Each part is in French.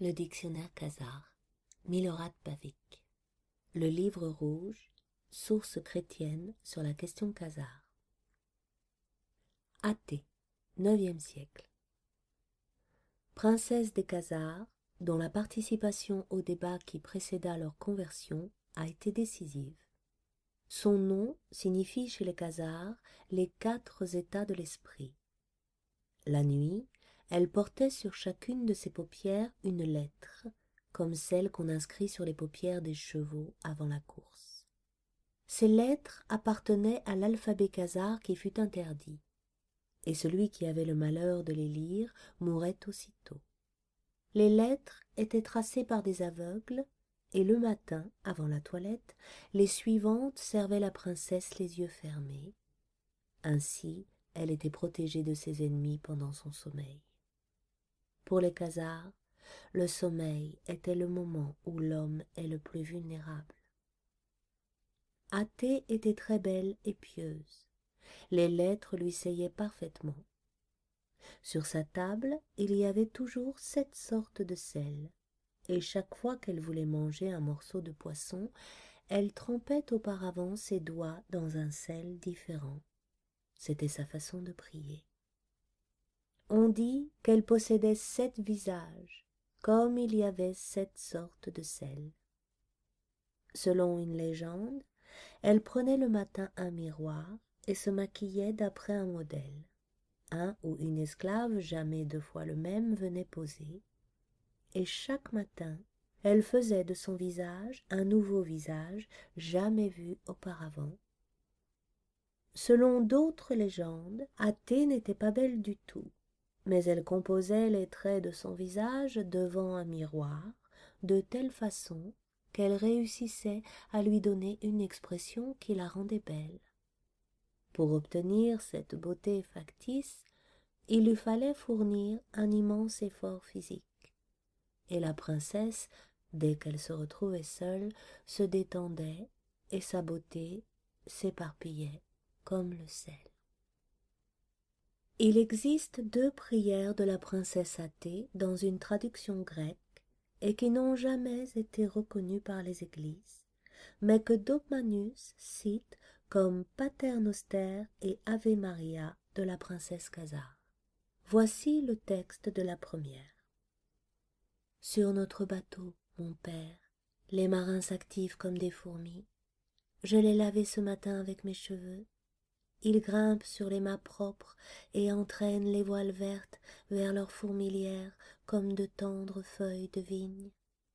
le dictionnaire khazar, Milorad Pavic, le livre rouge, source chrétienne sur la question khazar. Athée, IXe siècle. Princesse des Khazars, dont la participation au débat qui précéda leur conversion a été décisive. Son nom signifie chez les Khazars les quatre états de l'esprit. La nuit, elle portait sur chacune de ses paupières une lettre, comme celle qu'on inscrit sur les paupières des chevaux avant la course. Ces lettres appartenaient à l'alphabet khazar qui fut interdit, et celui qui avait le malheur de les lire mourait aussitôt. Les lettres étaient tracées par des aveugles, et le matin, avant la toilette, les suivantes servaient la princesse les yeux fermés. Ainsi, elle était protégée de ses ennemis pendant son sommeil. Pour les casards, le sommeil était le moment où l'homme est le plus vulnérable. Athée était très belle et pieuse. Les lettres lui seyaient parfaitement. Sur sa table, il y avait toujours sept sortes de sel, et chaque fois qu'elle voulait manger un morceau de poisson, elle trempait auparavant ses doigts dans un sel différent. C'était sa façon de prier on dit qu'elle possédait sept visages, comme il y avait sept sortes de sel. Selon une légende, elle prenait le matin un miroir et se maquillait d'après un modèle. Un ou une esclave, jamais deux fois le même, venait poser, et chaque matin elle faisait de son visage un nouveau visage jamais vu auparavant. Selon d'autres légendes, Athée n'était pas belle du tout, mais elle composait les traits de son visage devant un miroir de telle façon qu'elle réussissait à lui donner une expression qui la rendait belle pour obtenir cette beauté factice il lui fallait fournir un immense effort physique et la princesse dès qu'elle se retrouvait seule se détendait et sa beauté s'éparpillait comme le sel il existe deux prières de la princesse athée dans une traduction grecque et qui n'ont jamais été reconnues par les églises, mais que Dopmanus cite comme Paternoster et Ave Maria de la princesse Casar. Voici le texte de la première. Sur notre bateau, mon père, les marins s'activent comme des fourmis. Je l'ai lavé ce matin avec mes cheveux, ils grimpent sur les mâts propres et entraînent les voiles vertes vers leurs fourmilières comme de tendres feuilles de vigne.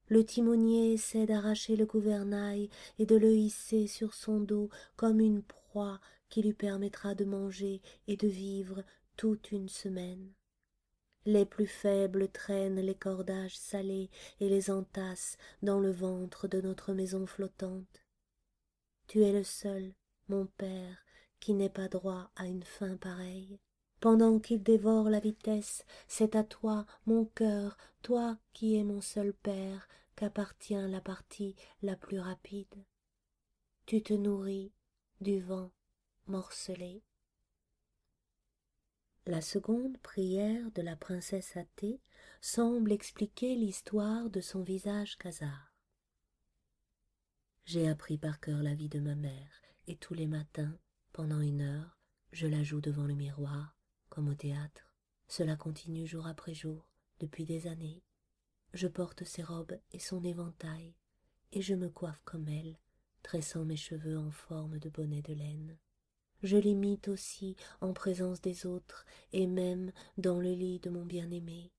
Le timonier essaie d'arracher le gouvernail et de le hisser sur son dos comme une proie qui lui permettra de manger et de vivre toute une semaine. Les plus faibles traînent les cordages salés et les entassent dans le ventre de notre maison flottante. Tu es le seul, mon père, qui n'est pas droit à une fin pareille pendant qu'il dévore la vitesse c'est à toi mon cœur toi qui es mon seul père qu'appartient la partie la plus rapide tu te nourris du vent morcelé la seconde prière de la princesse athée semble expliquer l'histoire de son visage casard. J'ai appris par cœur la vie de ma mère, et tous les matins pendant une heure, je la joue devant le miroir, comme au théâtre. Cela continue jour après jour, depuis des années. Je porte ses robes et son éventail, et je me coiffe comme elle, tressant mes cheveux en forme de bonnet de laine. Je l'imite aussi en présence des autres, et même dans le lit de mon bien-aimé.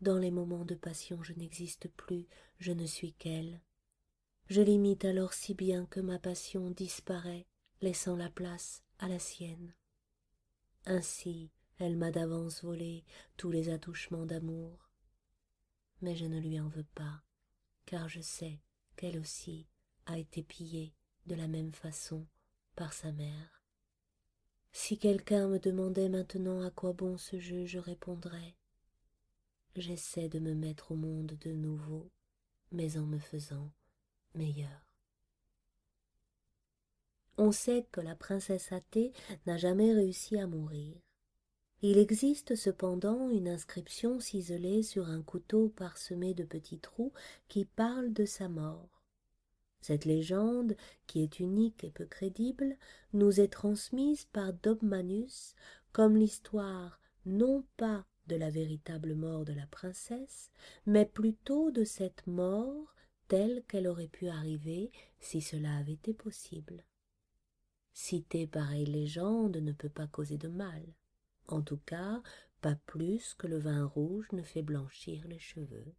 Dans les moments de passion je n'existe plus, je ne suis qu'elle. Je l'imite alors si bien que ma passion disparaît laissant la place à la sienne. Ainsi, elle m'a d'avance volé tous les attouchements d'amour. Mais je ne lui en veux pas, car je sais qu'elle aussi a été pillée de la même façon par sa mère. Si quelqu'un me demandait maintenant à quoi bon ce jeu, je répondrais J'essaie de me mettre au monde de nouveau, mais en me faisant meilleur. On sait que la princesse athée n'a jamais réussi à mourir. Il existe cependant une inscription ciselée sur un couteau parsemé de petits trous qui parle de sa mort. Cette légende, qui est unique et peu crédible, nous est transmise par Dobmanus comme l'histoire non pas de la véritable mort de la princesse, mais plutôt de cette mort telle qu'elle aurait pu arriver si cela avait été possible. Citer pareille légende ne peut pas causer de mal. En tout cas, pas plus que le vin rouge ne fait blanchir les cheveux.